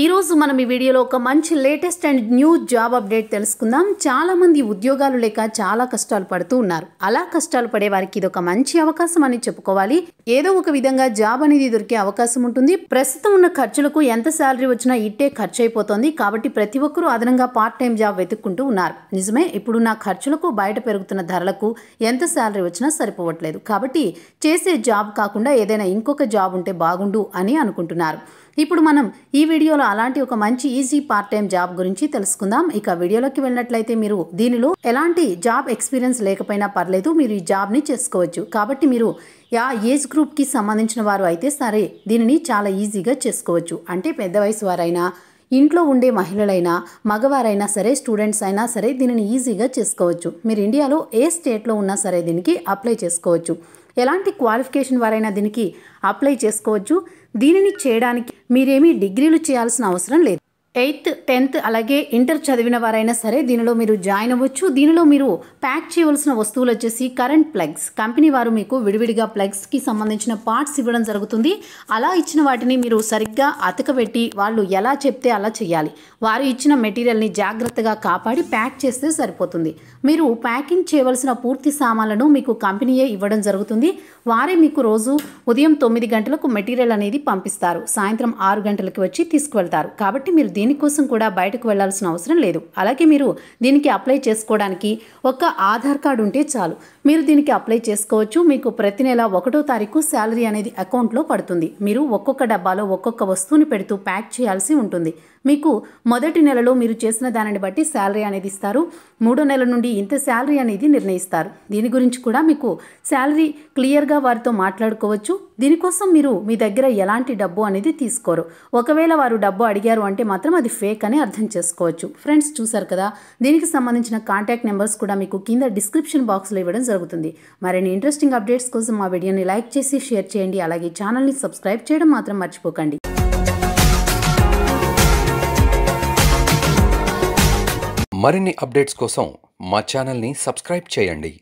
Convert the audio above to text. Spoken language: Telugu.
ఈరోజు మనం ఈ వీడియోలో ఒక మంచి latest and new job update తెలుసుకుందాం చాలామంది ఉద్యోగాలు లేక చాలా కష్టాలు పడుతూ ఉన్నారు అలా కష్టాలు పడే వారికి ఇది ఒక మంచి అవకాశం అని చెప్పుకోవాలి ఏదో ఒక విధంగా జాబ్ అనేది దొరికే అవకాశం ఉంటుంది ప్రస్తుతం ఉన్న ఖర్చులకు ఎంత శాలరీ వచ్చినా ఇట్టే ఖర్చు అయిపోతుంది కాబట్టి ప్రతి ఒక్కరూ అదనంగా పార్ట్ టైం జాబ్ వెతుక్కుంటూ ఉన్నారు నిజమే ఇప్పుడు నా ఖర్చులకు బయట పెరుగుతున్న ధరలకు ఎంత శాలరీ వచ్చినా సరిపోవట్లేదు కాబట్టి చేసే జాబ్ కాకుండా ఏదైనా ఇంకొక జాబ్ ఉంటే బాగుండు అని అనుకుంటున్నారు ఇప్పుడు మనం ఈ వీడియోలో అలాంటి ఒక మంచి ఈజీ పార్ట్ టైం జాబ్ గురించి తెలుసుకుందాం ఇక వీడియోలోకి వెళ్ళినట్లయితే మీరు దీనిలో ఎలాంటి జాబ్ ఎక్స్పీరియన్స్ లేకపోయినా పర్లేదు మీరు ఈ జాబ్ని చేసుకోవచ్చు కాబట్టి మీరు యా ఏజ్ గ్రూప్కి సంబంధించిన వారు అయితే సరే దీనిని చాలా ఈజీగా చేసుకోవచ్చు అంటే పెద్ద వయసు వారైనా ఇంట్లో ఉండే మహిళలైనా మగవారైనా సరే స్టూడెంట్స్ అయినా సరే దీనిని ఈజీగా చేసుకోవచ్చు మీరు ఇండియాలో ఏ స్టేట్లో ఉన్నా సరే దీనికి అప్లై చేసుకోవచ్చు ఎలాంటి క్వాలిఫికేషన్ వారైనా దీనికి అప్లై చేసుకోవచ్చు దీనిని చేయడానికి మీరేమీ డిగ్రీలు చేయాల్సిన అవసరం లేదు ఎయిత్ టెన్త్ అలాగే ఇంటర్ చదివిన వారైనా సరే దీనిలో మీరు జాయిన్ అవ్వచ్చు దీనిలో మీరు ప్యాక్ చేయవలసిన వస్తువులు వచ్చేసి కరెంట్ ప్లగ్స్ కంపెనీ వారు మీకు విడివిడిగా ప్లగ్స్కి సంబంధించిన పార్ట్స్ ఇవ్వడం జరుగుతుంది అలా ఇచ్చిన వాటిని మీరు సరిగ్గా అతకబెట్టి వాళ్ళు ఎలా చెప్తే అలా చేయాలి వారు ఇచ్చిన మెటీరియల్ని జాగ్రత్తగా కాపాడి ప్యాక్ చేస్తే సరిపోతుంది మీరు ప్యాకింగ్ చేయవలసిన పూర్తి సామాన్లను మీకు కంపెనీయే ఇవ్వడం జరుగుతుంది వారే మీకు రోజు ఉదయం తొమ్మిది గంటలకు మెటీరియల్ అనేది పంపిస్తారు సాయంత్రం ఆరు గంటలకు వచ్చి తీసుకువెళ్తారు కాబట్టి మీరు దీనికోసం కూడా బయటకు వెళ్లాల్సిన అవసరం లేదు అలాగే మీరు దీనికి అప్లై చేసుకోవడానికి ఒక ఆధార్ కార్డు ఉంటే చాలు మీరు దీనికి అప్లై చేసుకోవచ్చు మీకు ప్రతి నెల ఒకటో తారీఖు శాలరీ అనేది అకౌంట్లో పడుతుంది మీరు ఒక్కొక్క డబ్బాలో ఒక్కొక్క వస్తువుని పెడుతూ ప్యాక్ చేయాల్సి ఉంటుంది మీకు మొదటి నెలలో మీరు చేసిన దానిని బట్టి శాలరీ అనేది ఇస్తారు మూడో నెల నుండి ఇంత శాలరీ అనేది నిర్ణయిస్తారు దీని గురించి కూడా మీకు శాలరీ క్లియర్గా వారితో మాట్లాడుకోవచ్చు దీనికోసం మీరు మీ దగ్గర ఎలాంటి డబ్బు అనేది తీసుకోరు ఒకవేళ వారు డబ్బు అడిగారు అంటే మాత్రం అది ఫేక్ అని అర్థం చేసుకోవచ్చు ఫ్రెండ్స్ చూసారు కదా దీనికి సంబంధించిన కాంటాక్ట్ నెంబర్స్ కూడా మీకు కింద డిస్క్రిప్షన్ బాక్స్లో ఇవ్వడం జరుగుతుంది మరిన్ని ఇంట్రెస్టింగ్ అప్డేట్స్ కోసం మా వీడియోని లైక్ చేసి షేర్ చేయండి అలాగే ఛానల్ని సబ్స్క్రైబ్ చేయడం మాత్రం మర్చిపోకండి మరిన్ని అప్డేట్స్ కోసం మా ఛానల్ని సబ్స్క్రైబ్ చేయండి